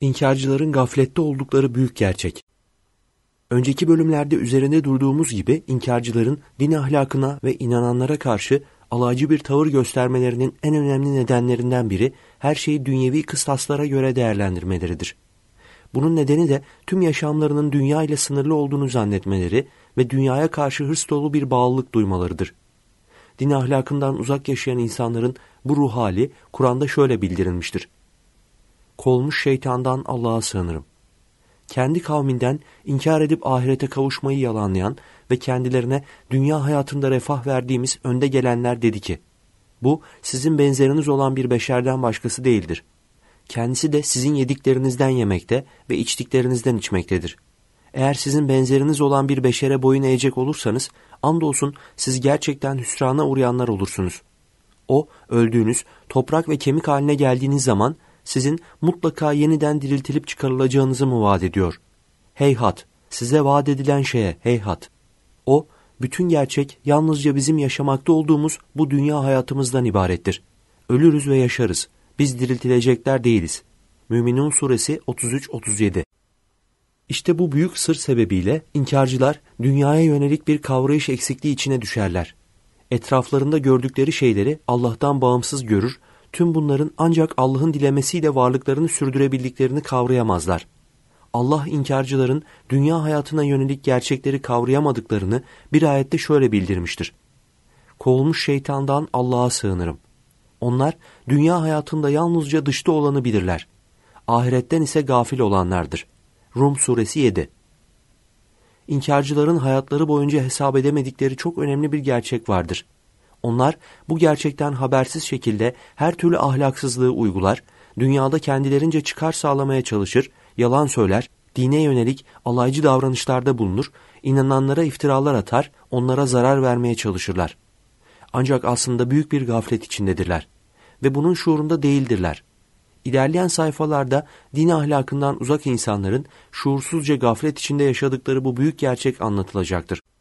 inkarcıların gaflette oldukları büyük gerçek. Önceki bölümlerde üzerinde durduğumuz gibi inkarcıların din ahlakına ve inananlara karşı alaycı bir tavır göstermelerinin en önemli nedenlerinden biri her şeyi dünyevi kıstaslara göre değerlendirmeleridir. Bunun nedeni de tüm yaşamlarının dünya ile sınırlı olduğunu zannetmeleri ve dünyaya karşı hırs dolu bir bağlılık duymalarıdır. Din ahlakından uzak yaşayan insanların bu ruh hali Kur'an'da şöyle bildirilmiştir. Kolmuş şeytandan Allah'a sığınırım. Kendi kavminden inkar edip ahirete kavuşmayı yalanlayan ve kendilerine dünya hayatında refah verdiğimiz önde gelenler dedi ki, bu sizin benzeriniz olan bir beşerden başkası değildir. Kendisi de sizin yediklerinizden yemekte ve içtiklerinizden içmektedir. Eğer sizin benzeriniz olan bir beşere boyun eğecek olursanız, andolsun siz gerçekten hüsrana uğrayanlar olursunuz. O, öldüğünüz, toprak ve kemik haline geldiğiniz zaman sizin mutlaka yeniden diriltilip çıkarılacağınızı mı vaat ediyor? Heyhat, size vaat edilen şeye heyhat. O, bütün gerçek yalnızca bizim yaşamakta olduğumuz bu dünya hayatımızdan ibarettir. Ölürüz ve yaşarız. Biz diriltilecekler değiliz. Müminun Suresi 33-37 İşte bu büyük sır sebebiyle inkarcılar dünyaya yönelik bir kavrayış eksikliği içine düşerler. Etraflarında gördükleri şeyleri Allah'tan bağımsız görür tüm bunların ancak Allah'ın dilemesiyle varlıklarını sürdürebildiklerini kavrayamazlar. Allah inkarcıların dünya hayatına yönelik gerçekleri kavrayamadıklarını bir ayette şöyle bildirmiştir. Kovulmuş şeytandan Allah'a sığınırım. Onlar dünya hayatında yalnızca dışta olanı bilirler. Ahiretten ise gafil olanlardır. Rum suresi 7 İnkarcıların hayatları boyunca hesap edemedikleri çok önemli bir gerçek vardır. Onlar bu gerçekten habersiz şekilde her türlü ahlaksızlığı uygular, dünyada kendilerince çıkar sağlamaya çalışır, yalan söyler, dine yönelik alaycı davranışlarda bulunur, inananlara iftiralar atar, onlara zarar vermeye çalışırlar. Ancak aslında büyük bir gaflet içindedirler ve bunun şuurunda değildirler. İlerleyen sayfalarda din ahlakından uzak insanların şuursuzca gaflet içinde yaşadıkları bu büyük gerçek anlatılacaktır.